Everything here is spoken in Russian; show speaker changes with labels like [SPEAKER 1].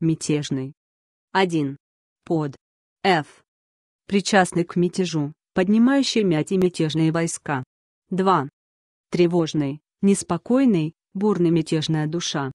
[SPEAKER 1] мятежный. 1. Под. F. Причастный к мятежу, поднимающий мять и мятежные войска. 2. Тревожный, неспокойный, бурный мятежная душа.